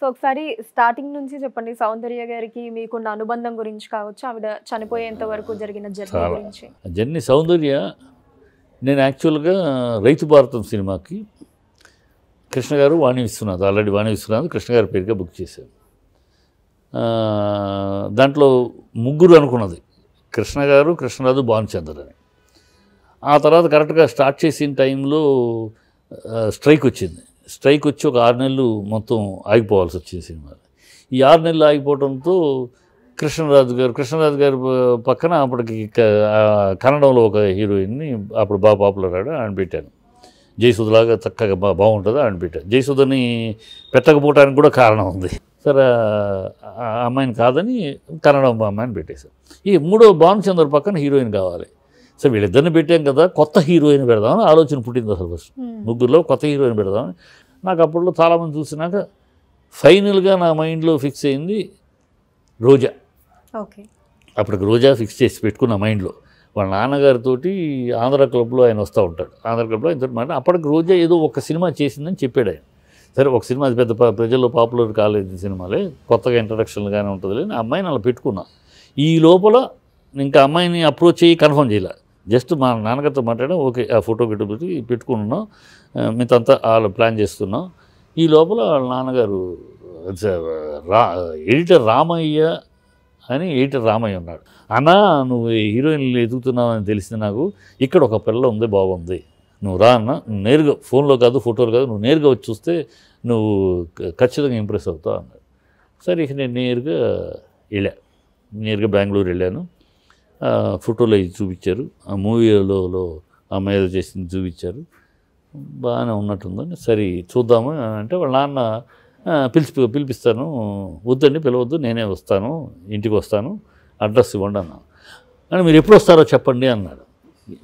so ఒకసారి starting నుంచి చెప్పండి సౌందర్య గారికి మీకున్న అనుబంధం గురించి కావచ్చు ఆవిడ చనిపోయేంత వరకు జరిగిన జర్నీ గురించి జర్నీ సౌందర్య నేను యాక్చువల్గా రైతు భారతం సినిమాకి కృష్ణ గారు వాణి విశ్వనాథ్ ఆల్రెడీ వాణి విశ్వనాథ్ కృష్ణ గారి పేరుగా బుక్ చేశారు దాంట్లో ముగ్గురు అనుకున్నది కృష్ణ గారు కృష్ణరాజు భానుచంద్ర అని ఆ తర్వాత కరెక్ట్గా స్టార్ట్ చేసిన టైంలో స్ట్రైక్ వచ్చింది స్ట్రైక్ వచ్చి ఒక ఆరు నెలలు మొత్తం ఆగిపోవాల్సి వచ్చింది సినిమా ఈ ఆరు నెలలు ఆగిపోవడంతో కృష్ణరాజు గారు కృష్ణరాజు గారు పక్కన అప్పటికి కన్నడంలో ఒక హీరోయిన్ని అప్పుడు బాగా పాపులర్ ఆడ ఆయన పెట్టాను జయసుధలాగా చక్కగా బా బాగుంటుందో ఆయన పెట్టాను జయసుధని పెట్టకపోవటానికి కూడా కారణం ఉంది సరే అమ్మాయిని కాదని కన్నడ అమ్మాయిని పెట్టేశాను ఈ మూడో భానుచంద్ర పక్కన హీరోయిన్ కావాలి సో వీళ్ళిద్దరిని పెట్టాం కదా కొత్త హీరోయిన్ పెడదామని ఆలోచన పుట్టింది అసలు ఫస్ట్ ముగ్గురులో కొత్త హీరోయిన్ పెడదామని నాకు అప్పట్లో చాలామంది చూసినాక ఫైనల్గా నా మైండ్లో ఫిక్స్ అయింది రోజా ఓకే అప్పటికి రోజా ఫిక్స్ చేసి పెట్టుకున్న మైండ్లో వాళ్ళ నాన్నగారితోటి ఆంధ్ర క్లబ్లో ఆయన వస్తూ ఉంటాడు ఆంధ్ర క్లబ్లో ఆయనతో మాట అప్పటికి రోజా ఏదో ఒక సినిమా చేసిందని చెప్పాడు ఆయన సరే ఒక సినిమా అది పెద్ద ప్రజల్లో పాపులర్ కాలేదు సినిమాలే కొత్తగా ఇంట్రడక్షన్లుగానే ఉంటుంది లేని అమ్మాయిని అలా పెట్టుకున్నా ఈ లోపల ఇంకా అమ్మాయిని అప్రోచ్ అయ్యి కన్ఫర్మ్ చేయాలి జస్ట్ మా నాన్నగారితో మాట్లాడడం ఓకే ఆ ఫోటో పెట్టి ఉన్నాం మిగతా వాళ్ళు ప్లాన్ చేస్తున్నాం ఈ లోపల వాళ్ళ నాన్నగారు రా ఎడిటర్ రామయ్య అని ఎడిటర్ రామయ్య ఉన్నాడు అన్నా నువ్వు హీరోయిన్లు ఎదుగుతున్నావు అని తెలిసింది నాకు ఇక్కడ ఒక పిల్ల ఉంది బాగుంది నువ్వు రా అన్న నేరుగా ఫోన్లో కాదు ఫోటోలు కాదు నువ్వు నేరుగా వచ్చి చూస్తే నువ్వు ఖచ్చితంగా ఇంప్రెస్ అవుతావు అన్నాడు సరే ఇక నేను నేరుగా వెళ్ళా నేరుగా బెంగళూరు వెళ్ళాను ఫోటోలో ఇది చూపించారు ఆ మూవీలో అమ్మాయి ఏదో చేసింది చూపించారు బాగానే ఉన్నట్టుందని సరే చూద్దాము అంటే వాళ్ళ నాన్న పిలిచి పిలిపిస్తాను వద్దండి పిలవద్దు నేనే వస్తాను ఇంటికి వస్తాను అడ్రస్ ఇవ్వండి అన్నాను అని మీరు ఎప్పుడు వస్తారో చెప్పండి అన్నాడు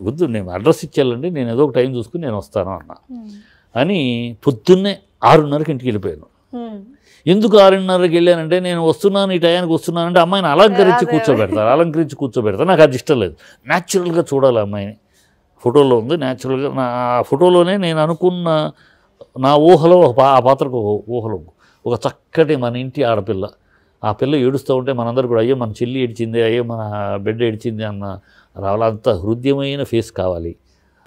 వద్దు నేను అడ్రస్ ఇచ్చేయాలండి నేను ఏదో ఒక టైం చూసుకుని నేను వస్తాను అన్నా అని పొద్దున్నే ఆరున్నరకి ఇంటికి వెళ్ళిపోయాను ఎందుకు ఆరున్నరకి వెళ్ళానంటే నేను వస్తున్నాను ఈ టయానికి వస్తున్నానంటే అమ్మాయిని అలంకరించి కూర్చోబెడతారు అలంకరించి కూర్చోబెడతారు నాకు అది ఇష్టం లేదు న్యాచురల్గా చూడాలి అమ్మాయిని ఫోటోలో ఉంది న్యాచురల్గా నా ఆ ఫోటోలోనే నేను అనుకున్న నా ఊహలో ఒక ఆ పాత్రకు ఒక ఊహలో ఒక చక్కటి మన ఇంటి ఆడపిల్ల ఆ పిల్ల ఏడుస్తూ ఉంటే మనందరూ కూడా అయ్యో మన చెల్లి ఏడిచింది అయ్యో మన బిడ్డ ఏడిచింది అన్న రావాలంత హృదయమైన ఫేస్ కావాలి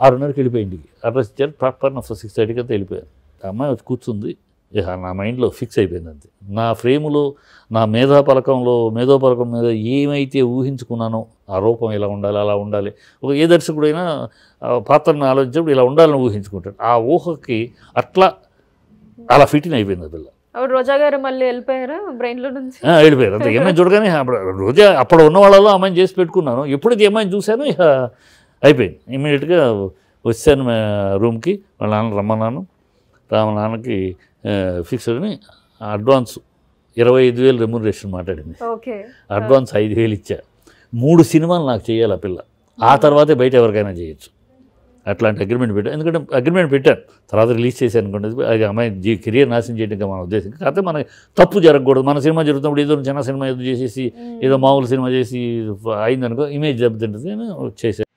ఆరున్నరకి వెళ్ళిపోయింది అడ్రస్ ఇచ్చారు ప్రాపర్ నా సిక్స్ థర్టీకి అంతా వెళ్ళిపోయారు అమ్మాయి వచ్చి కూర్చుంది ఇక నా మైండ్లో ఫిక్స్ అయిపోయింది అంతే నా ఫ్రేములో నా మేధా పలకంలో మేధో పలకం మీద ఏమైతే ఊహించుకున్నానో ఆ రూపం ఇలా ఉండాలి అలా ఉండాలి ఒక ఏ దర్శకుడైనా పాత్రను ఆలోచించినప్పుడు ఇలా ఉండాలని ఊహించుకుంటాడు ఆ ఊహకి అట్లా అలా ఫిట్ అయిపోయింది ఆ పిల్ల రోజా గారు మళ్ళీ వెళ్ళిపోయారా బ్రెయిన్లో నుంచి వెళ్ళిపోయారు అంతే ఏమైనా చూడగానే రోజా అప్పుడు ఉన్న వాళ్ళలో అమ్మాయిని చేసి పెట్టుకున్నాను ఎప్పుడైతే ఏమైనా చూశాను ఇక అయిపోయింది ఇమీడియట్గా వచ్చాను రూమ్కి వాళ్ళ నాన్న రమ్మన్నాను రామ నాన్నకి ఫిక్స్డ్ని అడ్వాన్స్ ఇరవై ఐదు వేలు రెమ్యూనరేషన్ మాట్లాడింది అడ్వాన్స్ ఐదు వేలు ఇచ్చా మూడు సినిమాలు నాకు చేయాలి ఆ పిల్ల ఆ తర్వాతే బయట ఎవరికైనా చేయొచ్చు అట్లాంటి అగ్రిమెంట్ పెట్టాను ఎందుకంటే అగ్రిమెంట్ పెట్టాను తర్వాత రిలీజ్ చేశాను అనుకోండి అది అమ్మాయి జీ కెరియర్ నాశనం చేయడం మన ఉద్దేశం కాకపోతే మనకి తప్పు జరగకూడదు మన సినిమా జరుగుతున్నప్పుడు ఏదో చిన్న సినిమా ఏదో చేసేసి ఏదో మామూలు సినిమా చేసి అయిందనుకో ఇమేజ్ దెబ్బతింటుంది నేను చేశాను